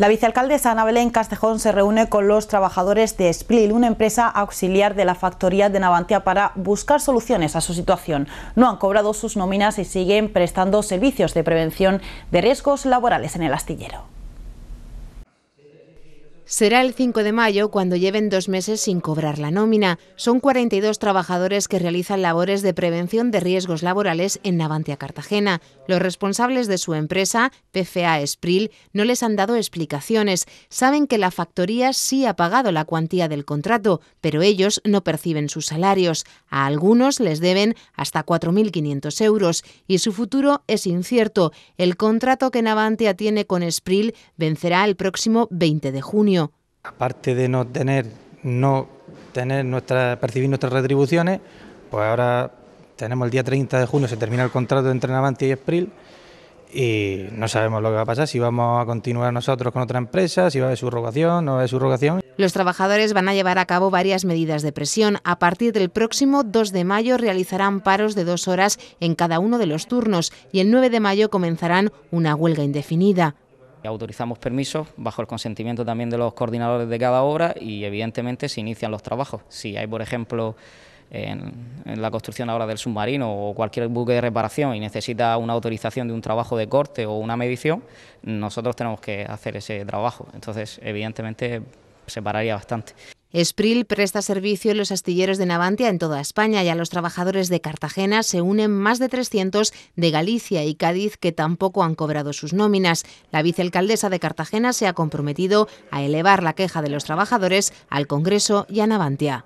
La vicealcaldesa Ana Belén Castejón se reúne con los trabajadores de Esplil, una empresa auxiliar de la factoría de Navantia, para buscar soluciones a su situación. No han cobrado sus nóminas y siguen prestando servicios de prevención de riesgos laborales en el astillero. Será el 5 de mayo cuando lleven dos meses sin cobrar la nómina. Son 42 trabajadores que realizan labores de prevención de riesgos laborales en Navantia, Cartagena. Los responsables de su empresa, PFA Espril, no les han dado explicaciones. Saben que la factoría sí ha pagado la cuantía del contrato, pero ellos no perciben sus salarios. A algunos les deben hasta 4.500 euros y su futuro es incierto. El contrato que Navantia tiene con Espril vencerá el próximo 20 de junio. Aparte de no tener, no tener nuestra, percibir nuestras retribuciones, pues ahora tenemos el día 30 de junio, se termina el contrato entre Navantia y Espril y no sabemos lo que va a pasar, si vamos a continuar nosotros con otra empresa, si va a haber subrogación, no va a subrogación. Los trabajadores van a llevar a cabo varias medidas de presión. A partir del próximo 2 de mayo realizarán paros de dos horas en cada uno de los turnos y el 9 de mayo comenzarán una huelga indefinida. Autorizamos permisos bajo el consentimiento también de los coordinadores de cada obra y evidentemente se inician los trabajos. Si hay, por ejemplo, en, en, la construcción ahora del submarino o cualquier buque de reparación y necesita una autorización de un trabajo de corte o una medición, nosotros tenemos que hacer ese trabajo. Entonces, evidentemente, se pararía bastante. Espril presta servicio en los astilleros de Navantia en toda España y a los trabajadores de Cartagena se unen más de 300 de Galicia y Cádiz que tampoco han cobrado sus nóminas. La vicealcaldesa de Cartagena se ha comprometido a elevar la queja de los trabajadores al Congreso y a Navantia.